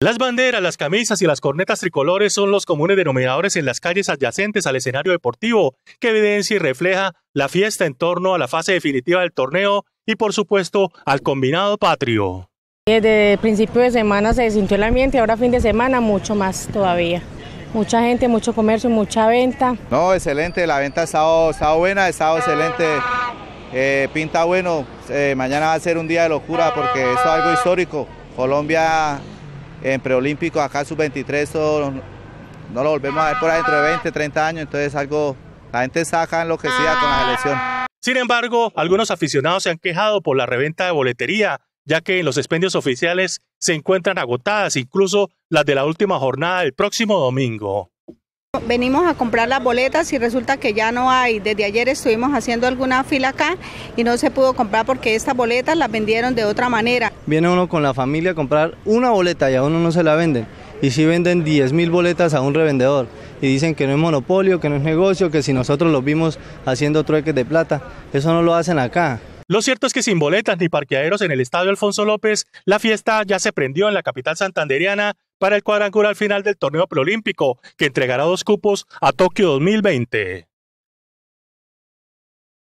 Las banderas, las camisas y las cornetas tricolores son los comunes denominadores en las calles adyacentes al escenario deportivo, que evidencia y refleja la fiesta en torno a la fase definitiva del torneo y por supuesto al combinado patrio. Desde principio de semana se sintió el ambiente, ahora fin de semana mucho más todavía. Mucha gente, mucho comercio, mucha venta. No, excelente, la venta ha estado, buena, ha estado excelente. Eh, pinta bueno, eh, mañana va a ser un día de locura porque eso es algo histórico. Colombia en preolímpico, acá sub-23, no lo volvemos a ver por dentro de 20, 30 años, entonces algo, la gente saca en lo que sea con la elección. Sin embargo, algunos aficionados se han quejado por la reventa de boletería, ya que en los expendios oficiales se encuentran agotadas, incluso las de la última jornada del próximo domingo. Venimos a comprar las boletas y resulta que ya no hay. Desde ayer estuvimos haciendo alguna fila acá y no se pudo comprar porque estas boletas las vendieron de otra manera. Viene uno con la familia a comprar una boleta y a uno no se la venden. Y si venden 10.000 boletas a un revendedor y dicen que no es monopolio, que no es negocio, que si nosotros los vimos haciendo trueques de plata, eso no lo hacen acá. Lo cierto es que sin boletas ni parqueaderos en el estadio Alfonso López, la fiesta ya se prendió en la capital santanderiana para el cuadrangular final del torneo preolímpico, que entregará dos cupos a Tokio 2020.